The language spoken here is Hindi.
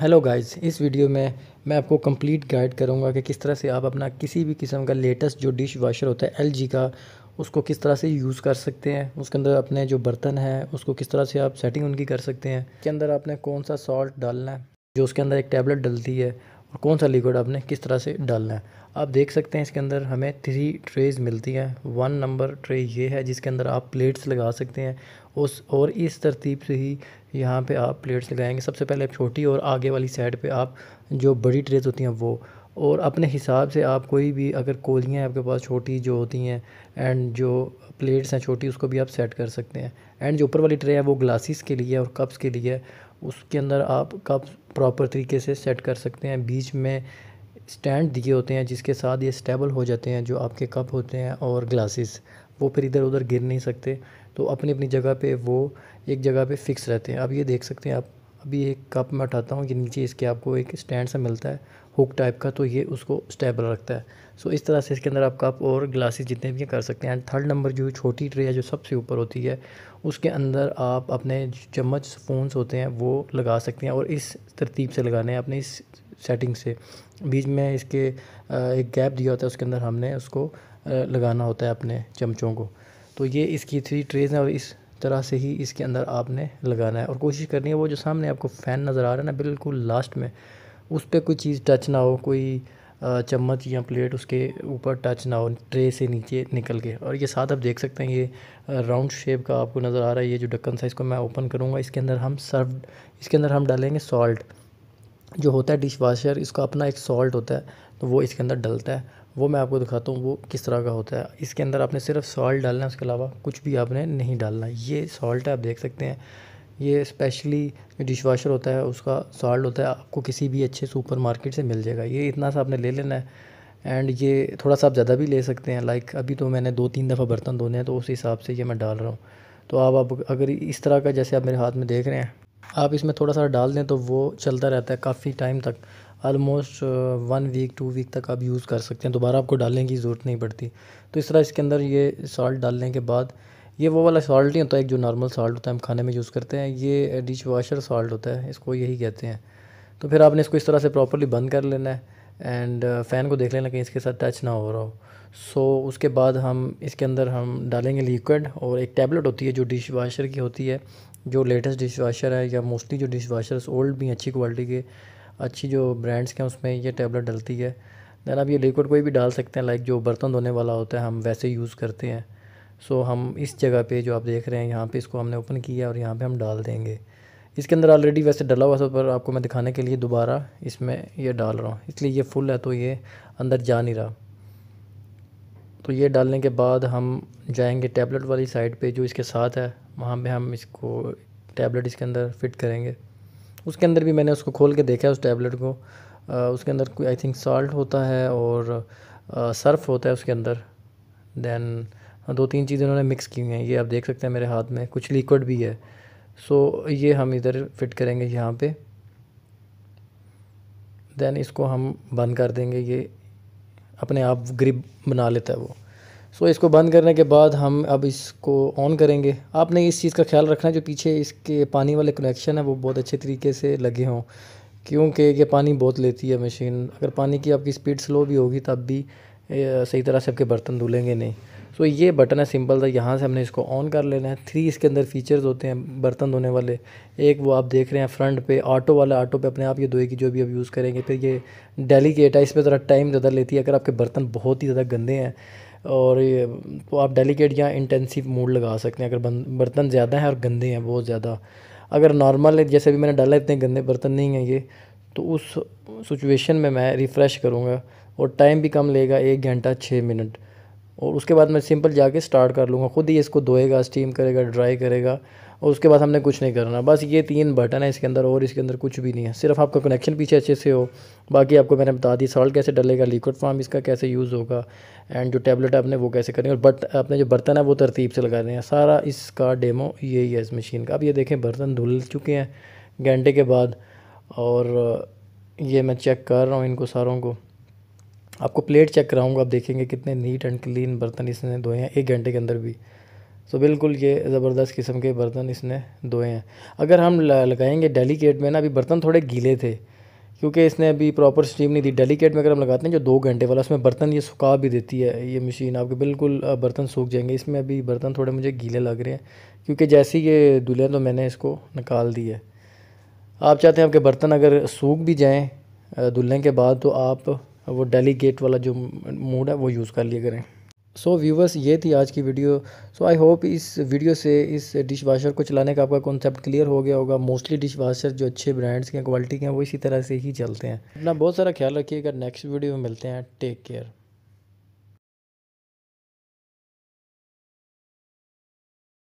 हेलो गाइस इस वीडियो में मैं आपको कंप्लीट गाइड करूंगा कि किस तरह से आप अपना किसी भी किस्म का लेटेस्ट जो डिश वाशर होता है एलजी का उसको किस तरह से यूज़ कर सकते हैं उसके अंदर अपने जो बर्तन है उसको किस तरह से आप सेटिंग उनकी कर सकते हैं के अंदर आपने कौन सा सॉल्ट डालना है जो उसके अंदर एक टैबलेट डलती है और कौन सा लिक्विड आपने किस तरह से डालना है आप देख सकते हैं इसके अंदर हमें थ्री ट्रेज मिलती हैं वन नंबर ट्रे ये है जिसके अंदर आप प्लेट्स लगा सकते हैं उस और इस तरतीब से ही यहाँ पे आप प्लेट्स लगाएंगे सबसे पहले आप छोटी और आगे वाली साइड पे आप जो बड़ी ट्रेज होती हैं वो और अपने हिसाब से आप कोई भी अगर कोलियाँ आपके पास छोटी जो होती हैं एंड जो प्लेट्स हैं छोटी उसको भी आप सेट कर सकते हैं एंड जो ऊपर वाली ट्रे है वो ग्लासेस के लिए और कप्स के लिए उसके अंदर आप कप्स प्रॉपर तरीके से सेट कर सकते हैं बीच में स्टैंड दिए होते हैं जिसके साथ ये स्टेबल हो जाते हैं जो आपके कप होते हैं और ग्लासेस वो फिर इधर उधर गिर नहीं सकते तो अपनी अपनी जगह पे वो एक जगह पे फ़िक्स रहते हैं अब ये देख सकते हैं आप भी एक कप में उठाता हूँ ये नीचे इसके आपको एक स्टैंड सा मिलता है हुक टाइप का तो ये उसको स्टेबल रखता है सो इस तरह से इसके अंदर आप कप और ग्लासेस जितने भी कर सकते हैं एंड थर्ड नंबर जो छोटी ट्रे है जो सबसे ऊपर होती है उसके अंदर आप अपने चम्मच स्पूनस होते हैं वो लगा सकते हैं और इस तरतीब से लगाने हैं अपने इस सेटिंग से बीच में इसके एक गैप दिया होता है उसके अंदर हमने उसको लगाना होता है अपने चमचों को तो ये इसकी थ्री ट्रेज हैं और इस तरह से ही इसके अंदर आपने लगाना है और कोशिश करनी है वो जो सामने आपको फ़ैन नज़र आ रहा है ना बिल्कुल लास्ट में उस पर कोई चीज़ टच ना हो कोई चम्मच या प्लेट उसके ऊपर टच ना हो ट्रे से नीचे निकल के और ये साथ आप देख सकते हैं ये राउंड शेप का आपको नज़र आ रहा है ये जो ढक्कन साइज़ को मैं ओपन करूँगा इसके अंदर हम सर्व इसके अंदर हम डालेंगे सॉल्ट जो होता है डिश वाशर इसका अपना एक सॉल्ट होता है तो वो इसके अंदर डलता है वो मैं आपको दिखाता हूँ वो किस तरह का होता है इसके अंदर आपने सिर्फ सॉल्ट डालना है उसके अलावा कुछ भी आपने नहीं डालना ये सॉल्ट है आप देख सकते हैं ये स्पेशली डिश वाशर होता है उसका सॉल्ट होता है आपको किसी भी अच्छे सुपर मार्केट से मिल जाएगा ये इतना सा आपने ले लेना है एंड ये थोड़ा सा आप ज़्यादा भी ले सकते हैं लाइक अभी तो मैंने दो तीन दफ़ा बर्तन धोने हैं तो उस हिसाब से ये मैं डाल रहा हूँ तो आप आप अगर इस तरह का जैसे आप मेरे हाथ में देख रहे हैं आप इसमें थोड़ा सा डाल दें तो वो चलता रहता है काफ़ी टाइम तक almost one week two week तक आप यूज़ कर सकते हैं दोबारा आपको डालने की ज़रूरत नहीं पड़ती तो इस तरह इसके अंदर ये सॉल्ट डालने के बाद ये वो वाला सॉल्ट नहीं होता है एक जो नॉर्मल सॉल्ट होता है हम खाने में यूज़ करते हैं ये डिश वाशर सॉल्ट होता है इसको यही कहते हैं तो फिर आपने इसको इस तरह से प्रॉपरली बंद कर लेना है एंड फ़ैन uh, को देख लेना कहीं इसके साथ टच ना हो रहा हो सो so, उसके बाद हम इसके अंदर हम डालेंगे लिक्विड और एक टैबलेट होती है जो डिश वाशर की होती है जो लेटेस्ट डिश वाशर है या मोस्टली जो डिश वाशर्स ओल्ड भी अच्छी क्वालिटी के अच्छी जो ब्रांड्स के हैं उसमें ये टैबलेट डलती है दैन आप ये लिक्विड कोई भी डाल सकते हैं लाइक जो बर्तन धोने वाला होता है हम वैसे यूज़ करते हैं सो हम इस जगह पे जो आप देख रहे हैं यहाँ पे इसको हमने ओपन किया और यहाँ पे हम डाल देंगे इसके अंदर ऑलरेडी वैसे डला हुआ था पर आपको मैं दिखाने के लिए दोबारा इसमें ये डाल रहा हूँ इसलिए ये फुल है तो ये अंदर जा नहीं रहा तो ये डालने के बाद हम जाएंगे टैबलेट वाली साइड पे जो इसके साथ है वहाँ पे हम इसको टैबलेट इसके अंदर फिट करेंगे उसके अंदर भी मैंने उसको खोल के देखा है उस टैबलेट को उसके अंदर आई थिंक सॉल्ट होता है और सर्फ होता है उसके अंदर दैन दो तीन चीज़ें उन्होंने मिक्स की हुई हैं ये आप देख सकते हैं मेरे हाथ में कुछ लिक्विड भी है सो ये हम इधर फिट करेंगे यहाँ पे दैन इसको हम बंद कर देंगे ये अपने आप ग्रिप बना लेता है वो सो इसको बंद करने के बाद हम अब इसको ऑन करेंगे आपने इस चीज़ का ख्याल रखना है जो पीछे इसके पानी वाले कनेक्शन है वो बहुत अच्छे तरीके से लगे हों क्योंकि ये पानी बहुत लेती है मशीन अगर पानी की आपकी स्पीड स्लो भी होगी तब भी सही तरह से आपके बर्तन धुलेंगे नहीं सो ये बटन है सिंपल था यहाँ से हमने इसको ऑन कर लेना है थ्री इसके अंदर फीचर्स होते हैं बर्तन धोने वाले एक वो आप देख रहे हैं फ्रंट पे ऑटो वाला ऑटो पे अपने आप ये धोएगी जो भी आप यूज़ करेंगे फिर ये डेलीकेट है इस पर ज़रा टाइम ज़्यादा लेती है अगर आपके बर्तन बहुत ही ज़्यादा गंदे हैं और ये तो आप डेलिकेट या इंटेंसिव मूड लगा सकते हैं अगर बर्तन ज़्यादा हैं और गंदे हैं बहुत ज़्यादा अगर नॉर्मल है जैसे भी मैंने डाला इतने गंदे बर्तन नहीं हैं ये तो उस सिचुएशन में मैं रिफ़्रेश करूँगा और टाइम भी कम लेगा एक घंटा छः मिनट और उसके बाद मैं सिंपल जाके स्टार्ट कर लूँगा खुद ही इसको धोएगा स्टीम करेगा ड्राई करेगा और उसके बाद हमने कुछ नहीं करना बस ये तीन बटन है इसके अंदर और इसके अंदर कुछ भी नहीं है सिर्फ आपका कनेक्शन पीछे अच्छे से हो बाकी आपको मैंने बता दी सॉल्ट कैसे डलेगा लिक्विड फॉर्म इसका कैसे यूज़ होगा एंड जो टैबलेट आपने वो कैसे करनी और बट अपने जो बर्तन है वो तरतीब से लगा हैं सारा इसका डेमो यही है इस मशीन का अब ये देखें बर्तन धुल चुके हैं घंटे के बाद और ये मैं चेक कर रहा हूँ इनको सारों को आपको प्लेट चेक कराऊंगा आप देखेंगे कितने नीट एंड क्लीन बर्तन इसने धोए हैं एक घंटे के अंदर भी सो so, बिल्कुल ये ज़बरदस्त किस्म के बर्तन इसने धोए हैं अगर हम लगाएंगे डेलीकेट में ना अभी बर्तन थोड़े गीले थे क्योंकि इसने अभी प्रॉपर स्टीम नहीं दी डेलीकेट में अगर हम लगाते हैं जो दो घंटे वाला उसमें बर्तन ये सुखा भी देती है ये मशीन आपके बिल्कुल बर्तन सूख जाएंगे इसमें अभी बर्तन थोड़े मुझे गीले लग रहे हैं क्योंकि जैसे ये धुले तो मैंने इसको निकाल दी है आप चाहते हैं आपके बर्तन अगर सूख भी जाएँ धुलने के बाद तो आप वो डेली गेट वाला जो मोड है वो यूज़ कर लिया करें सो so, व्यूवर्स ये थी आज की वीडियो सो आई होप इस वीडियो से इस डिश वाशर को चलाने का आपका कॉन्सेप्ट क्लियर हो गया होगा मोस्टली डिश वाशर जो अच्छे ब्रांड्स के क्वालिटी के हैं वो इसी तरह से ही चलते हैं अपना बहुत सारा ख्याल रखिएगा नेक्स्ट वीडियो में मिलते हैं टेक केयर